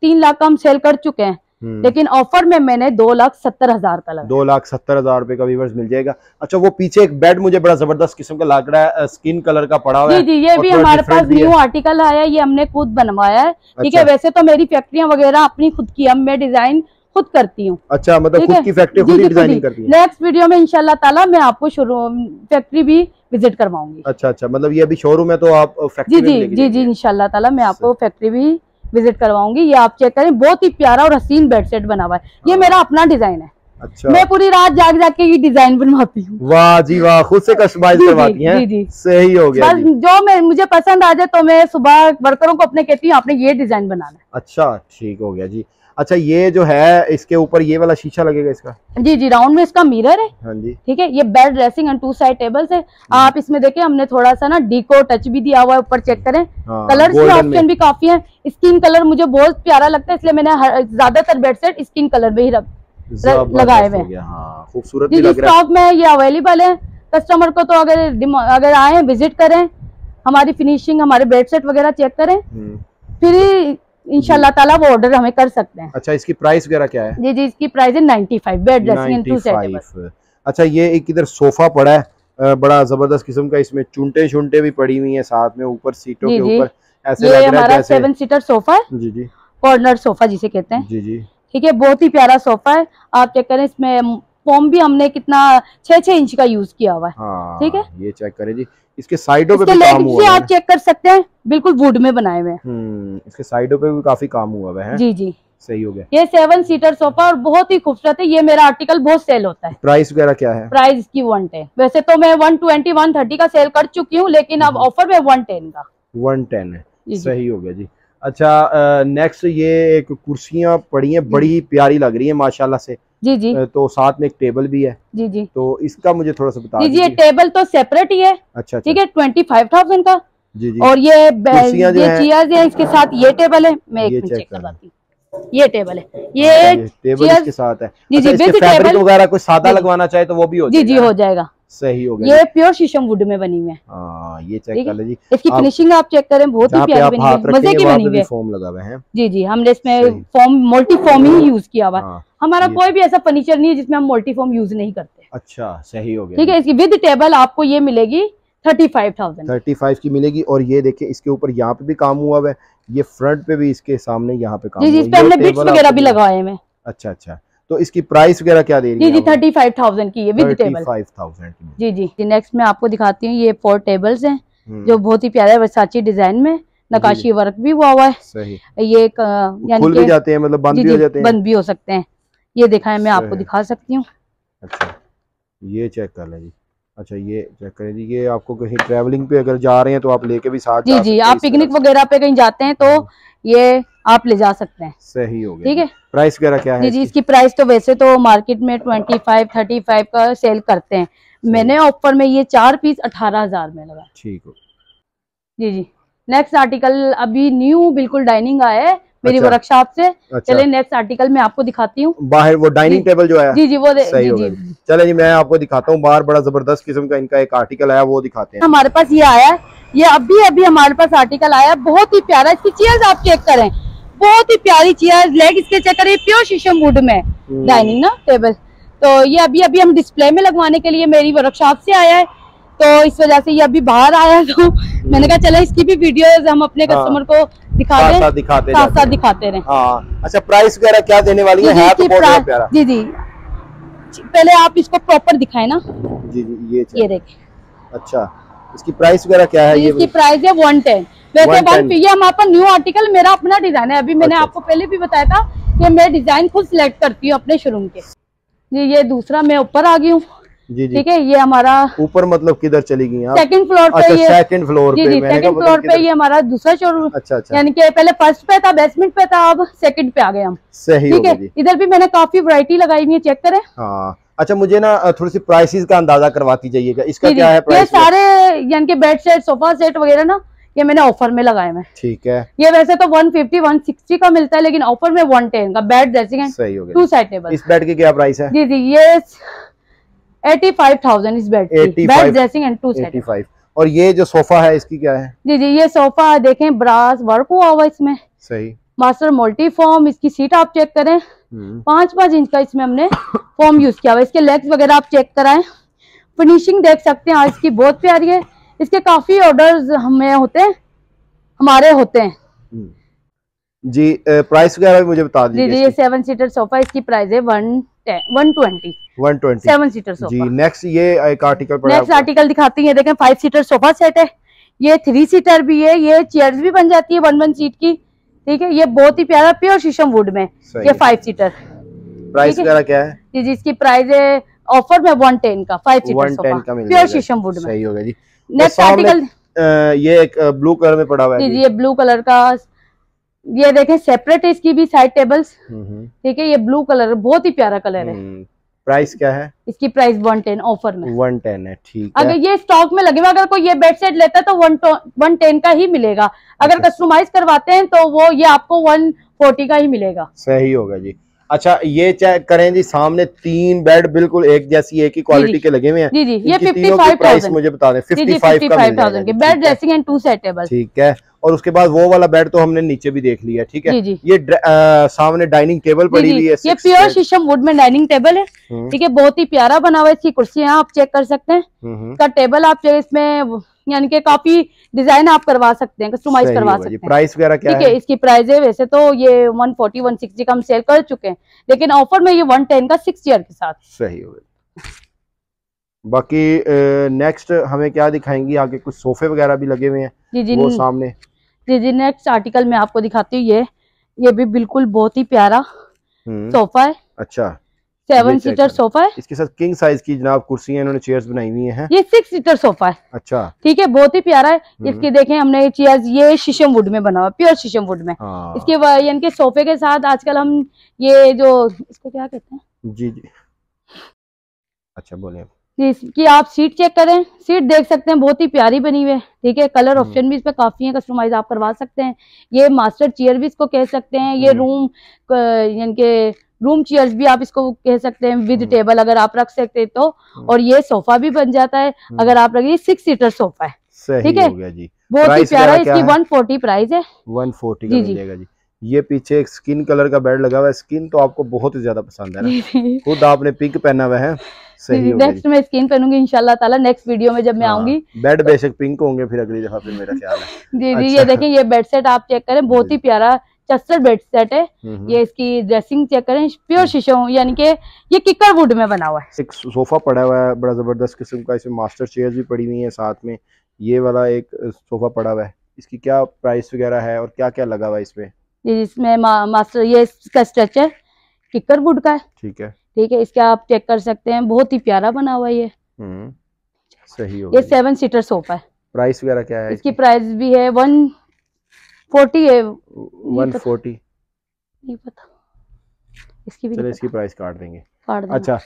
तीन लाख का हम सेल कर चुके हैं हम्म। लेकिन ऑफर में मैंने दो लाख सत्तर हजार का लगा दो लाख सत्तर हजार रुपए का व्यूवर्स मिल जाएगा अच्छा वो पीछे एक बेड मुझे बड़ा जबरदस्त किस्म का लग रहा है स्किन कलर का पड़ा हुआ जी जी ये भी हमारे पास न्यू आर्टिकल आया ये हमने खुद बनवाया है ठीक है अच्छा। वैसे तो मेरी फैक्ट्रिया वगैरह अपनी खुद की हम मैं डिजाइन खुद करती हूँ अच्छा मतलब खुद की फैक्ट्री खुद ही डिजाइनिंग करती है नेक्स्ट वीडियो में इंशाल्लाह ताला मैं आपको शोरूम फैक्ट्री भी विजिट करवाऊंगी अच्छा अच्छा मतलब ये अभी शोरूम है तो आप फैक्ट्री जी जी जी जी इनशाला ताला मैं आपको फैक्ट्री अच्छा। भी विजिट करवाऊंगी ये आप चेक करें बहुत ही प्यारा और हसीन बेड सेट बना हुआ है ये हाँ। मेरा अपना डिजाइन है अच्छा मैं पूरी रात जाग जाग के ये डिजाइन बनवाती हूँ वाह जी वाह खुद से कस्टमाइज करवाती हैं जी जी सही हो गया बस जो मैं मुझे पसंद आ जाए तो मैं सुबह वर्करों को अपने कहती हूँ आपने ये डिजाइन बनाना अच्छा ठीक हो गया जी अच्छा ये जो है इसके ऊपर ये वाला शीशा लगेगा इसका जी जी राउंड में इसका मिरर है हाँ जी ठीक है ये bed dressing and two side tables है आप इसमें देखें हमने थोड़ा सा ना डीको टच भी दिया हुआ है ऊपर चेक करें हाँ, कलर्स ऑप्शन भी काफी है स्किन कलर मुझे बहुत प्यारा लगता है इसलिए मैंने ज्यादातर बेड सेट स्किन कलर में ही रख लगाए हुए हाँ, खूबसूरत स्टॉक में ये अवेलेबल है कस्टमर को तो अगर अगर आए विजिट करें हमारी फिनिशिंग हमारे बेडसेट वगैरह चेक करें हम्म। फिर इनशाला ताला वो ऑर्डर हमें कर सकते हैं अच्छा इसकी प्राइस वगैरह क्या है जी जी इसकी प्राइस है ninety five bed dressing two set अच्छा ये एक इधर सोफा पड़ा है बड़ा जबरदस्त किस्म का इसमें चुनटे शुनटे भी पड़ी हुई है साथ में ऊपर सीटों के ऊपर ऐसे ये हमारा सेवन सीटर सोफा है जी जी कॉर्नर सोफा जिसे कहते हैं जी जी ठीक है बहुत ही प्यारा सोफा है आप चेक करें इसमें फॉर्म भी हमने कितना छह छह इंच का यूज किया हुआ है हाँ, ठीक है ये चेक करें जी इसके साइडों पे भी काम हुआ आप चेक कर सकते हैं बिल्कुल वुड में बनाए हुए हैं हम्म, इसके साइडों पे भी काफी काम हुआ है जी जी सही हो गया ये सेवन सीटर सोफा और बहुत ही खूबसूरत है ये मेरा आर्टिकल बहुत सेल होता है प्राइस वगैरह क्या है प्राइस की वन टेन वैसे तो मैं वन ट्वेंटी वन थर्टी का सेल कर चुकी हूँ लेकिन अब ऑफर हम्म। में वन टेन का वन टेन है सही हो गया जी अच्छा नेक्स्ट ये एक कुर्सियाँ पड़ी हैं बड़ी प्यारी लग रही है माशाल्लाह से जी जी तो साथ में एक टेबल भी है जी जी तो इसका मुझे थोड़ा सा बता जी जी ये टेबल तो सेपरेट ही है अच्छा ठीक अच्छा। है ट्वेंटी फाइव थाउजेंड का जी जी और ये ये है इसके साथ ये टेबल है मैं एक चेक ये टेबल है ये टेबल अच्छा, इसके साथ है जी अच्छा, जी विद टेबल वगैरह कोई सादा लगवाना चाहे तो वो भी हो जी जी हो जाएगा सही हो गया ये प्योर शीशम वुड में बनी हुई है हाँ। हाँ, ये चेक कर लीजिए इसकी फिनिशिंग आप चेक करें बहुत ही प्यारी बनी है मजे की बनी हुई है फॉर्म लगा हुआ है जी जी हमने इसमें फॉर्म मल्टी फॉर्म ही यूज किया हुआ हमारा कोई भी ऐसा फर्नीचर नहीं है जिसमें हम मल्टी फॉर्म यूज नहीं करते अच्छा सही हो गया ठीक है इसकी विद टेबल आपको ये मिलेगी thirty five thousand thirty five की मिलेगी और ये देखिए इसके ऊपर यहाँ पे भी काम हुआ है ये फ्रंट पे भी इसके सामने यहाँ पे काम जी जी इस पे हमने बिट्स वगैरह भी लगाए हैं अच्छा अच्छा तो इसकी प्राइस वगैरह क्या दे रही है जी थर्टी फाइव थाउजेंड की है विद टेबल फाइव थाउजेंड जी जी नेक्स्ट मैं आपको दिखाती हूँ ये फोर टेबल्स है जो बहुत ही प्यारा वर्साची डिजाइन में नकाशी वर्क भी हुआ हुआ है सही। ये एक खुल भी जाते हैं मतलब बंद भी हो जाते हैं बंद भी हो सकते हैं ये देखा है मैं आपको दिखा सकती हूँ अच्छा ये चेक कर लें जी अच्छा ये चेक कर ये आपको कहीं ट्रैवलिंग पे अगर जा रहे हैं तो आप लेके भी साथ जी जी आप पिकनिक वगैरह पे कहीं जाते हैं तो हाँ, हाँ। ये आप ले जा सकते हैं सही हो गया ठीक है प्राइस वगैरह क्या है जी जी इसकी प्राइस तो वैसे तो मार्केट में ट्वेंटी फाइव थर्टी फाइव का सेल करते हैं मैंने ऑफर में ये चार पीस अठारह हजार में लगा ठीक हो जी जी नेक्स्ट आर्टिकल अभी न्यू बिल्कुल डाइनिंग आया है मेरी वर्कशॉप अच्छा। से अच्छा, चले नेक्स्ट आर्टिकल में आपको दिखाती हूँ बाहर वो डाइनिंग टेबल जो है जी जी वो सही जी, जी। चले जी मैं आपको दिखाता हूँ बाहर बड़ा जबरदस्त किस्म का इनका एक आर्टिकल आया वो दिखाते हैं हमारे पास ये आया है ये अभी अभी हमारे पास आर्टिकल आया बहुत ही प्यारा इसकी चेयर आप चेक करें बहुत ही प्यारी चेयर लेग इसके चेक करें प्योर शीशम वुड में डाइनिंग हम्म। ना टेबल तो ये अभी अभी हम डिस्प्ले में लगवाने के लिए मेरी वर्कशॉप से आया है तो इस वजह से ये अभी बाहर आया तो हम्म। मैंने कहा चला इसकी भी वीडियो हम अपने हाँ। कस्टमर को दिखाते साथ दिखाते साथ साथ दिखाते रहे हाँ अच्छा प्राइस वगैरह क्या देने वाली है, तो बहुत प्यारा जी जी पहले आप इसको प्रॉपर दिखाए ना जी जी ये अच्छा। ये देखे अच्छा इसकी प्राइस वगैरह क्या है इसकी प्राइस है वन टेन वैसे वन ये हमारे पास न्यू आर्टिकल मेरा अपना डिजाइन है अभी मैंने अच्छा। आपको पहले भी बताया था कि मैं डिजाइन खुद सिलेक्ट करती हूँ अपने शोरूम के जी ये दूसरा मैं ऊपर आ गई हूँ जी ठीक है ये हमारा ऊपर मतलब किधर चली गई सेकंड फ्लोर पे अच्छा, सेकंड फ्लोर जी जी सेकंड फ्लोर पे ये हमारा दूसरा शोरूम अच्छा अच्छा यानी कि पहले फर्स्ट पे था बेसमेंट पे था अब सेकंड पे आ गए हम सही ठीक है इधर भी मैंने काफी वरायटी लगाई हुई है चेक करे हाँ। अच्छा मुझे ना थोड़ी सी प्राइसिस का अंदाजा करवाती जाइएगा इसका क्या है ये सारे यानी कि बेड सेट सोफा सेट वगैरह ना ये मैंने ऑफर में लगाए हैं ठीक है ये वैसे तो 150 160 का मिलता है लेकिन ऑफर में 110 का bed dressing two side table इस बेड की क्या प्राइस है जी जी ये और ये जो सोफा है इसकी क्या है जी जी ये सोफा है देखें ब्रास वर्क हुआ हुआ इसमें सही मास्टर मोल्टी फॉर्म इसकी सीट आप चेक करें पांच हम्म। पांच इंच का इसमें हमने फॉर्म यूज किया हुआ इसके लेग्स वगैरह आप चेक कराएं फिनिशिंग देख सकते हैं आज इसकी बहुत प्यारी है इसके काफी ऑर्डर्स हमें होते हैं हमारे होते हैं हम्म। जी प्राइस वगैरह भी मुझे बता दीजिए ये सेवन सीटर सोफा इसकी प्राइस है one one twenty one twenty seven seater sofa जी नेक्स्ट ये एक आर्टिकल नेक्स्ट आर्टिकल दिखाती है देखें फाइव सीटर सोफा सेट है ये थ्री सीटर भी है ये चेयर्स भी बन जाती है वन वन सीट की ठीक है ये बहुत ही प्यारा प्योर शीशम वुड में ये फाइव सीटर प्राइस वगैरह क्या है जी जी इसकी प्राइस है ऑफर में वन टेन का five seater sofa pure sheesham wood में सही होगा जी नेक्स्ट आर्टिकल ये एक ब्लू कलर में पड़ा हुआ है जी ये ब्लू कलर का ये देखें सेपरेट है इसकी भी साइड टेबल्स ठीक है ये ब्लू कलर बहुत ही प्यारा कलर है प्राइस हम्म, क्या है इसकी प्राइस वन टेन ऑफर में वन टेन है ठीक अगर ये स्टॉक में लगे अगर कोई ये बेड सेट लेता है तो वन वन टेन का ही मिलेगा अगर कस्टमाइज अच्छा। करवाते हैं तो वो ये आपको वन फोर्टी का ही मिलेगा सही होगा जी अच्छा ये चेक करें जी सामने तीन बेड बिल्कुल एक जैसी एक ही क्वालिटी के लगे हुए हैं जी जी ये फिफ्टी फाइव प्राइस मुझे बता दें फिफ्टी फाइव थाउजेंड के bed dressing and two set table ठीक है और उसके बाद वो वाला बेड तो हमने नीचे भी देख लिया ठीक है ये सामने डाइनिंग टेबल पड़ी हुई है ये प्योर शीशम वुड में डाइनिंग टेबल है हम्म। ठीक है बहुत ही प्यारा बना हुआ इसकी कुर्सियाँ आप चेक कर सकते हैं हम्म, हम्म। इसका टेबल आप इसमें यानी के काफी डिजाइन आप करवा सकते हैं कस्टमाइज करवा सकते हैं प्राइस वगैरह क्या है इसकी प्राइस है वैसे तो ये 140 सिक्सटी का हम सेल कर चुके हैं लेकिन ऑफर में ये 110 का सिक्स ईयर के साथ सही हो बाकी नेक्स्ट हमें क्या दिखाएंगी आगे कुछ सोफे वगैरह भी लगे हुए हैं जी जी वो सामने रिजिनेक्स आर्टिकल में आपको दिखाती हूँ ये ये भी बिल्कुल बहुत ही प्यारा हम्म। सोफा है अच्छा सेवन सीटर सोफा है इसके साथ किंग साइज की जनाब कुर्सी है चेयर्स बनाई हुई हैं ये सिक्स सीटर सोफा है अच्छा ठीक है बहुत ही प्यारा है हम्म। इसकी देखें हमने चेयर्स ये शीशम वुड में बना हुआ प्योर शीशम वुड में हाँ। इसके यानी के सोफे के साथ आजकल हम ये जो इसको क्या कहते हैं जी जी अच्छा बोले इसकी आप सीट चेक करें सीट देख सकते हैं बहुत ही प्यारी बनी हुई है ठीक है कलर ऑप्शन हम्म। भी इस पे काफी है कस्टमाइज आप करवा सकते हैं ये मास्टर चेयर भी इसको कह सकते हैं ये रूम हम्म। यानी के रूम चेयर्स भी आप इसको कह सकते हैं विद टेबल हम्म। अगर आप रख सकते हैं तो और ये सोफा भी बन जाता है अगर आप रखिए सिक्स सीटर सोफा है ठीक है बहुत ही प्यारा इसकी वन फोर्टी प्राइस है वन फोर्टी जी जी ये पीछे एक स्किन कलर का बेड लगा हुआ है स्किन तो आपको बहुत ही ज्यादा पसंद है ना खुद आपने पिंक पहना हुआ है सही नेक्स्ट में स्किन पहनूंगी इंशाल्लाह ताला नेक्स्ट वीडियो में जब मैं हाँ, आऊंगी बेड तो, बेशक पिंक होंगे फिर अगली दफा फिर मेरा ख्याल है जी जी अच्छा। ये देखें ये बेड सेट आप चेक करें बहुत ही प्यारा चस्टर बेड सेट है हम्म, हम्म। ये इसकी ड्रेसिंग चेक करें प्योर शीशो यानी कि ये किकर वुड में बना हुआ है एक सोफा पड़ा हुआ है बड़ा जबरदस्त किस्म का इसमें मास्टर चेयर भी पड़ी हुई है साथ में ये वाला एक सोफा पड़ा हुआ है इसकी क्या प्राइस वगैरह है और क्या क्या लगा हुआ है इसमें ये इसमें मास्टर ये इसका स्ट्रेचर किकर वुड का है ठीक है ठीक है इसका आप चेक कर सकते हैं बहुत ही प्यारा बना हुआ ये हम्म, सही ये सेवन सीटर सोफा है प्राइस वगैरह क्या है इसकी प्राइस भी है वन फोर्टी है वन फोर्टी नहीं पता इसकी भी इसकी प्राइस काट देंगे अच्छा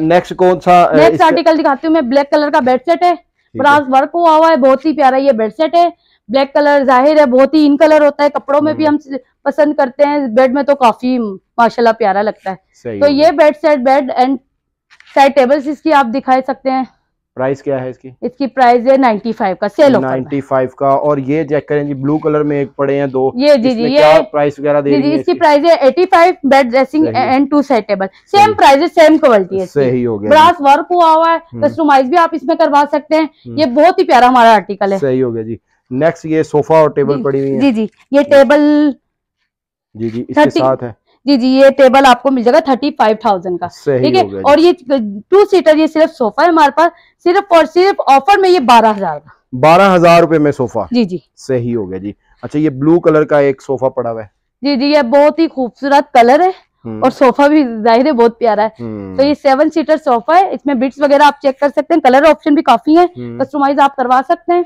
नेक्स्ट कौन सा नेक्स्ट आर्टिकल दिखाती हूँ मैं ब्लैक कलर का बेडसेट है ब्रास वर्क हुआ हुआ है बहुत ही प्यारा ये बेडसेट है ब्लैक कलर जाहिर है बहुत ही इन कलर होता है कपड़ों में भी हम्म। हम पसंद करते हैं बेड में तो काफी माशाल्लाह प्यारा लगता है तो ये bed set bed and side tables इसकी आप दिखाई सकते हैं प्राइस क्या है इसकी इसकी प्राइस है नाइन्टी फाइव का सेल ऑफर फाइव का और ये चेक करें जी ब्लू कलर में एक पड़े हैं दो ये जी जी ये प्राइस वगैरह दे जी, इसकी प्राइस है eighty five bed dressing and two set table same price है सेम क्वालिटी है सही हो गया ब्रास वर्क हुआ हुआ है कस्टमाइज हम्म। भी आप इसमें करवा सकते हैं हम्म। ये बहुत ही प्यारा हमारा आर्टिकल है सही हो गया जी नेक्स्ट ये सोफा और टेबल पड़ी हुई है जी जी ये टेबल जी जी इसके साथ है जी जी ये टेबल आपको मिल जाएगा थर्टी फाइव थाउजेंड का ठीक है और ये टू सीटर ये सिर्फ सोफा है हमारे पास सिर्फ और सिर्फ ऑफर में ये बारह हजार का बारह हजार रूपए में सोफा जी जी सही हो गया जी अच्छा ये ब्लू कलर का एक सोफा पड़ा हुआ है जी जी ये बहुत ही खूबसूरत कलर है हम्म। और सोफा भी जाहिर है बहुत प्यारा है हम्म। तो ये सेवन सीटर सोफा है इसमें बिट्स वगैरह आप चेक कर सकते हैं कलर ऑप्शन भी काफी है कस्टमाइज हम्म। आप करवा सकते हैं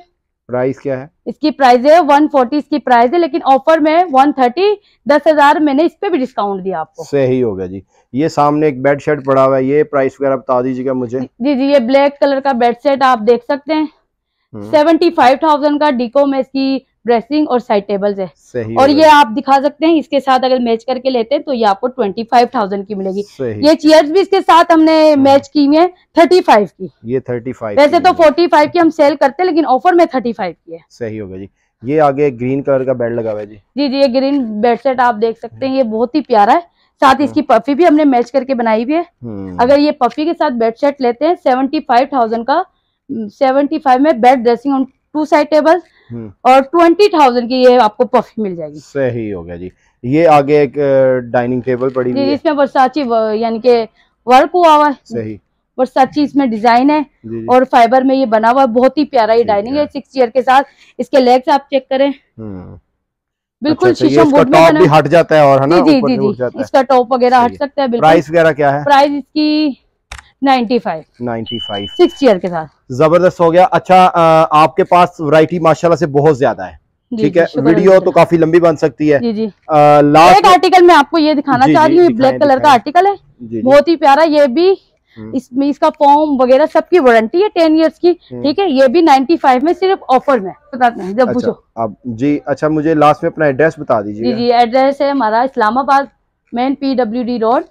प्राइस क्या है इसकी प्राइस है फोर्टी इसकी प्राइस है लेकिन ऑफर में वन थर्टी दस हजार मैंने इस पे भी डिस्काउंट दिया आपको सही हो गया जी ये सामने एक बेड सेट पड़ा हुआ है ये प्राइस वगैरह बता दीजिएगा मुझे जी जी ये ब्लैक कलर का बेड सेट आप देख सकते हैं हम्म। सेवेंटी फाइव थाउजेंड का डिको में इसकी ड्रेसिंग और साइड टेबल्स है और ये आप दिखा सकते हैं इसके साथ अगर मैच करके लेते हैं तो ये आपको ट्वेंटी फाइव थाउजेंड की मिलेगी ये चेयर्स भी इसके साथ हमने मैच हाँ। की हुई है थर्टी फाइव की ये थर्टी फाइव वैसे तो फोर्टी फाइव की हम सेल करते हैं लेकिन ऑफर में थर्टी फाइव की है सही होगा जी ये आगे ग्रीन कलर का बेड लगा हुआ है जी जी जी ये ग्रीन बेड सेट आप देख सकते हैं ये बहुत ही प्यारा है साथ हाँ। इसकी पफी भी हमने मैच करके बनाई हुई है हम्म। अगर ये पफी के साथ बेड सेट लेते हैं सेवेंटी फाइव थाउजेंड का सेवेंटी फाइव में bed dressing on two side tables hmm. और ट्वेंटी थाउजेंड की ये आपको परफ्यूम मिल जाएगी सही हो गया जी ये आगे एक डाइनिंग टेबल पड़ी हुई है इसमें बरसाची यानी के वर्क हुआ हुआ है सही बरसाची इसमें डिजाइन है जी जी। और फाइबर में ये बना हुआ है बहुत ही प्यारा ये डाइनिंग है सिक्स चेयर के साथ इसके लेग्स आप चेक करें हम्म। बिल्कुल अच्छा, अच्छा, शीशम बोर्ड में भी हट जाता है और है ना जी जी जी जी इसका टॉप वगैरह हट सकता है बिल्कुल प्राइस वगैरह क्या है प्राइस इसकी ईयर के साथ जबरदस्त हो गया अच्छा आपके पास वैरायटी माशाला से बहुत ज्यादा है ठीक है वीडियो तो काफी लंबी बन सकती है जी जी लास्ट आर्टिकल में आपको ये दिखाना चाह रही हूँ ब्लैक कलर का आर्टिकल है बहुत ही प्यारा ये भी हम्म। इसमें इसका फॉर्म वगैरह सबकी वारंटी है टेन इयर्स की हम्म। ठीक है ये भी फाइव में सिर्फ ऑफर में बताते हैं जब अच्छा, पूछो अच्छा, अब जी अच्छा मुझे लास्ट में अपना एड्रेस बता दीजिए जी जी एड्रेस है हमारा इस्लामाबाद मेन पीडब्ल्यूडी रोड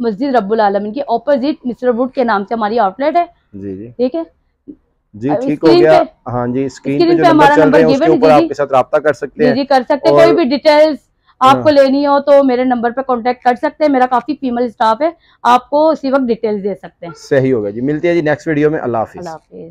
मस्जिद रब्बुल आलमीन के ऑपोजिट मिस्टर वुड के नाम से हमारी आउटलेट है जी जी ठीक है जी ठीक हो गया हाँ जी स्क्रीन, स्क्रीन पे, पे हमारा नंबर है उसके ऊपर आपके साथ रहा कर सकते हैं जी कर सकते हैं कोई भी डिटेल्स हाँ। आपको लेनी हो तो मेरे नंबर पर कांटेक्ट कर सकते हैं मेरा काफी फीमेल स्टाफ है आपको उसी वक्त डिटेल्स दे सकते हैं सही होगा जी मिलते हैं जी नेक्स्ट वीडियो में अल्लाह हाफिज